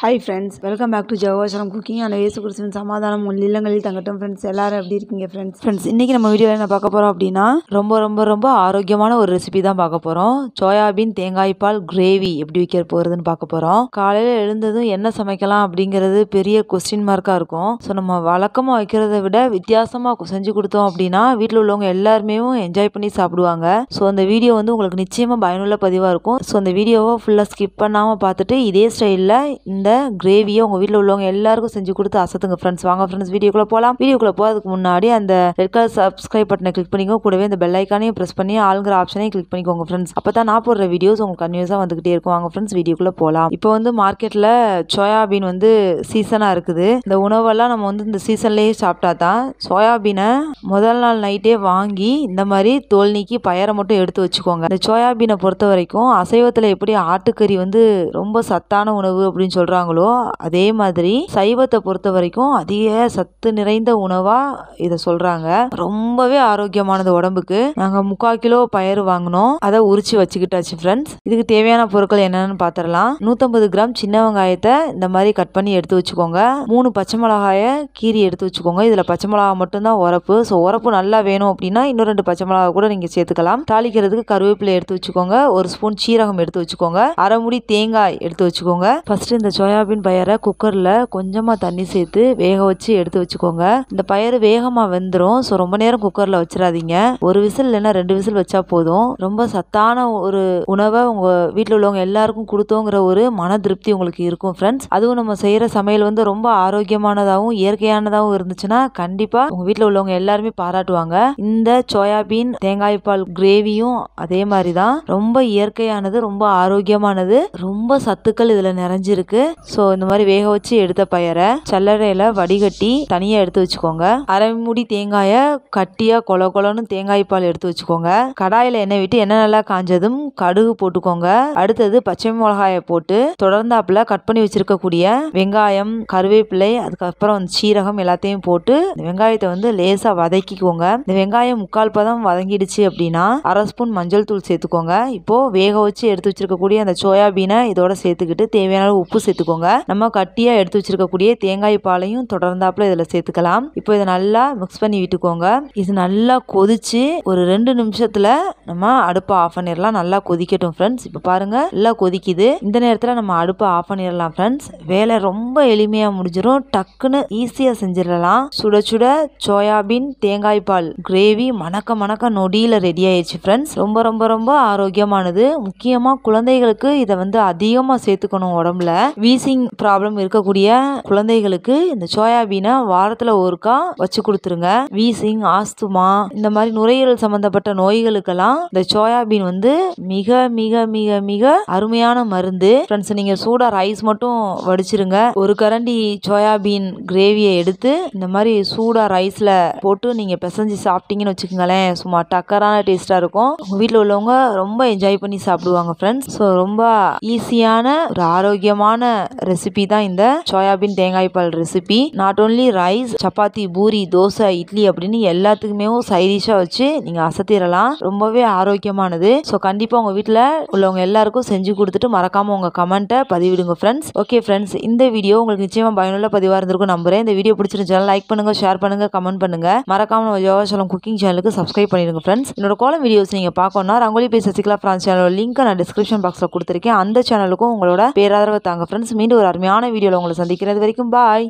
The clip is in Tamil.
hi friends welcome back to ஜவஹாசனம் குக்கிங் அந்த ஏசு கிறிஸ்துவின் சமாதானம் உள்ள இல்லங்களில் தங்கட்டும் ஃப்ரெண்ட்ஸ் எல்லாரும் எப்படி இருக்கீங்க ஃப்ரெண்ட்ஸ் ஃப்ரெண்ட்ஸ் இன்றைக்கி நம்ம வீடியோவில் என்ன பார்க்க போகிறோம் அப்படின்னா ரொம்ப ரொம்ப ரொம்ப ஆரோக்கியமான ஒரு ரெசிபி தான் பார்க்க போகிறோம் சோயாபீன் தேங்காய் பால் கிரேவி எப்படி வைக்க போகிறதுன்னு பார்க்க போகிறோம் காலையில் எழுந்ததும் என்ன சமைக்கலாம் அப்படிங்கிறது பெரிய கொஸ்டின் மார்க்காக இருக்கும் ஸோ நம்ம வழக்கமாக வைக்கிறத விட வித்தியாசமாக செஞ்சு கொடுத்தோம் அப்படின்னா வீட்டில் உள்ளவங்க எல்லாருமே என்ஜாய் பண்ணி சாப்பிடுவாங்க ஸோ அந்த வீடியோ வந்து உங்களுக்கு நிச்சயமாக பயனுள்ள பதிவாக இருக்கும் ஸோ அந்த வீடியோவை ஃபுல்லாக ஸ்கிப் பண்ணாமல் பார்த்துட்டு இதே ஸ்டைலில் இந்த இந்த கிரேவியை உங்கள் வீட்டில் உள்ளவங்க எல்லாருக்கும் செஞ்சு கொடுத்து அசத்துங்க ஃப்ரெண்ட்ஸ் வாங்க ஃப்ரெண்ட்ஸ் வீடியோக்குள்ளே போகலாம் வீடியோக்குள்ளே போகிறதுக்கு முன்னாடி அந்த ரெட் கலர் சப்ஸ்கிரைப் பட்டனை கிளிக் பண்ணிக்கோ கூடவே இந்த பெல் ஐக்கானையும் ப்ரெஸ் பண்ணி ஆளுங்கிற ஆப்ஷனையும் கிளிக் பண்ணிக்கோங்க ஃப்ரெண்ட்ஸ் அப்போ தான் நான் போடுற வீடியோஸ் உங்களுக்கு கன்யூஸாக வந்துகிட்டே இருக்கும் வாங்க ஃப்ரெண்ட்ஸ் வீடியோக்குள்ளே போகலாம் இப்போ வந்து மார்க்கெட்டில் சோயாபீன் வந்து சீசனாக இருக்குது இந்த உணவெல்லாம் நம்ம வந்து இந்த சீசன்லேயே சாப்பிட்டா தான் சோயாபீனை முதல் நாள் நைட்டே வாங்கி இந்த மாதிரி தோல் நீக்கி பயரை மட்டும் எடுத்து வச்சுக்கோங்க இந்த சோயாபீனை பொறுத்த வரைக்கும் அசைவத்தில் எப்படி ஆட்டுக்கறி வந்து ரொம்ப சத்தான உணவு அப்படின்னு சொல்கிறாங்க சொல்கிறாங்களோ அதே மாதிரி சைவத்தை பொறுத்த வரைக்கும் அதிக சத்து நிறைந்த உணவாக இதை சொல்கிறாங்க ரொம்பவே ஆரோக்கியமானது உடம்புக்கு நாங்கள் முக்கால் கிலோ பயிர் வாங்கினோம் அதை உரிச்சு வச்சுக்கிட்டாச்சு ஃப்ரெண்ட்ஸ் இதுக்கு தேவையான பொருட்கள் என்னென்னு பார்த்துடலாம் நூற்றம்பது கிராம் சின்ன வெங்காயத்தை இந்த மாதிரி கட் பண்ணி எடுத்து வச்சுக்கோங்க மூணு பச்சை மிளகாயை கீரி எடுத்து வச்சுக்கோங்க இதில் பச்சை மிளகா மட்டும்தான் உரப்பு ஸோ உரப்பு நல்லா வேணும் அப்படின்னா இன்னும் ரெண்டு பச்சை மிளகா கூட நீங்கள் சேர்த்துக்கலாம் தாளிக்கிறதுக்கு கருவேப்பிலை எடுத்து வச்சுக்கோங்க ஒரு ஸ்பூன் சீரகம் எடுத்து வச்சுக்கோங்க அரை முடி தேங்காய் எடுத்து வச்சுக்கோங்க ஃபர்ஸ்ட் இந்த சோயாபீன் பயரை குக்கரில் கொஞ்சமாக தண்ணி சேர்த்து வேக வச்சு எடுத்து வச்சுக்கோங்க இந்த பயிர் வேகமாக வெந்துடும் ஸோ ரொம்ப நேரம் குக்கரில் வச்சிடாதீங்க ஒரு விசில் இல்லைன்னா ரெண்டு விசில் வச்சா போதும் ரொம்ப சத்தான ஒரு உணவை உங்கள் வீட்டில் உள்ளவங்க எல்லாருக்கும் கொடுத்தோங்கிற ஒரு மன திருப்தி உங்களுக்கு இருக்கும் ஃப்ரெண்ட்ஸ் அதுவும் நம்ம செய்கிற சமையல் வந்து ரொம்ப ஆரோக்கியமானதாகவும் இயற்கையானதாகவும் இருந்துச்சுன்னா கண்டிப்பாக உங்கள் வீட்டில் உள்ளவங்க எல்லாருமே பாராட்டுவாங்க இந்த சோயாபீன் தேங்காய் பால் கிரேவியும் அதே மாதிரி தான் ரொம்ப இயற்கையானது ரொம்ப ஆரோக்கியமானது ரொம்ப சத்துக்கள் இதில் நிறைஞ்சிருக்கு ஸோ இந்த மாதிரி வேக வச்சு எடுத்த பயரை சல்லறையில் வடிகட்டி தனியாக எடுத்து வச்சுக்கோங்க அரைமுடி தேங்காயை கட்டியாக கொல கொலன்னு தேங்காய் பால் எடுத்து வச்சுக்கோங்க கடாயில் எண்ணெய் விட்டு எண்ணெய் நல்லா காஞ்சதும் கடுகு போட்டுக்கோங்க அடுத்தது பச்சை மிளகாயை போட்டு தொடர்ந்தாப்புல கட் பண்ணி வச்சிருக்கக்கூடிய வெங்காயம் கருவேப்பிலை அதுக்கப்புறம் வந்து சீரகம் எல்லாத்தையும் போட்டு இந்த வெங்காயத்தை வந்து லேசாக வதக்கிக்கோங்க இந்த வெங்காயம் முக்கால் பதம் வதங்கிடுச்சு அப்படின்னா அரை ஸ்பூன் மஞ்சள் தூள் சேர்த்துக்கோங்க இப்போ வேக வச்சு எடுத்து வச்சுருக்கக்கூடிய அந்த சோயாபீனை இதோட சேர்த்துக்கிட்டு தேவையான உப்பு சேர்த்துக்கோங்க வச்சுக்கோங்க நம்ம கட்டியாக எடுத்து வச்சிருக்கக்கூடிய தேங்காய் பாலையும் தொடர்ந்தாப்புல இதில் சேர்த்துக்கலாம் இப்போ இதை நல்லா மிக்ஸ் பண்ணி விட்டுக்கோங்க இது நல்லா கொதிச்சு ஒரு ரெண்டு நிமிஷத்தில் நம்ம அடுப்பை ஆஃப் பண்ணிடலாம் நல்லா கொதிக்கட்டும் ஃப்ரெண்ட்ஸ் இப்போ பாருங்கள் நல்லா கொதிக்குது இந்த நேரத்தில் நம்ம அடுப்பை ஆஃப் பண்ணிடலாம் ஃப்ரெண்ட்ஸ் வேலை ரொம்ப எளிமையாக முடிஞ்சிடும் டக்குன்னு ஈஸியாக செஞ்சிடலாம் சுட சுட சோயாபீன் தேங்காய் பால் கிரேவி மணக்க மணக்க நொடியில் ரெடி ஆயிடுச்சு ஃப்ரெண்ட்ஸ் ரொம்ப ரொம்ப ரொம்ப ஆரோக்கியமானது முக்கியமாக குழந்தைகளுக்கு இதை வந்து அதிகமாக சேர்த்துக்கணும் உடம்புல வீ பீசிங் ப்ராப்ளம் இருக்கக்கூடிய குழந்தைகளுக்கு இந்த சோயாபீனை வாரத்தில் ஒருக்கா வச்சு கொடுத்துருங்க வீசிங் ஆஸ்துமா இந்த மாதிரி நுரையீரல் சம்பந்தப்பட்ட நோய்களுக்கெல்லாம் இந்த சோயாபீன் வந்து மிக மிக மிக மிக அருமையான மருந்து ஃப்ரெண்ட்ஸ் நீங்கள் சூடாக ரைஸ் மட்டும் வடிச்சிருங்க ஒரு கரண்டி சோயாபீன் கிரேவியை எடுத்து இந்த மாதிரி சூடாக ரைஸில் போட்டு நீங்கள் பிசைஞ்சு சாப்பிட்டீங்கன்னு வச்சுக்கோங்களேன் சும்மா டக்கரான டேஸ்ட்டாக இருக்கும் உங்கள் வீட்டில் உள்ளவங்க ரொம்ப என்ஜாய் பண்ணி சாப்பிடுவாங்க ஃப்ரெண்ட்ஸ் ஸோ ரொம்ப ஈஸியான ஒரு ஆரோக்கியமான ரெசிபி தான் இந்த சோயாபீன் தேங்காய் பால் recipe not only rice chapati puri dosa idli அப்படின்னு எல்லாத்துக்குமே சைடிஷாக வச்சு நீங்கள் அசத்திடலாம் ரொம்பவே ஆரோக்கியமானது ஸோ கண்டிப்பாக உங்கள் வீட்டில் உள்ளவங்க எல்லாருக்கும் செஞ்சு கொடுத்துட்டு மறக்காமல் உங்கள் கமெண்ட்டை பதிவிடுங்க ஃப்ரெண்ட்ஸ் ஓகே ஃப்ரெண்ட்ஸ் இந்த வீடியோ உங்களுக்கு நிச்சயமாக பயனுள்ள பதிவாக இருந்திருக்கும் நம்புறேன் இந்த வீடியோ பிடிச்சிருந்தாலும் லைக் பண்ணுங்கள் ஷேர் பண்ணுங்கள் கமெண்ட் பண்ணுங்கள் மறக்காம யோகாசலம் குக்கிங் சேனலுக்கு சப்ஸ்கிரைப் பண்ணிடுங்க ஃப்ரெண்ட்ஸ் என்னோட கோலம் வீடியோஸ் நீங்கள் பார்க்கணும்னா ரங்கோலி பேசிக்கலாம் சசிகலா ஃப்ரான்ஸ் சேனலோட லிங்க் நான் டிஸ்கிரிப்ஷன் பாக்ஸில் கொடுத்துருக்கேன் அந்த சேனலுக்கும் உங்களோட பேராதரவை தாங்க ஃப்ரெண்ட்ஸ் ஃப்ரெண்ட்ஸ் மீண்டும் ஒரு அருமையான வீடியோவில் உங்களை சந்திக்கிறது வரைக்கும் பாய்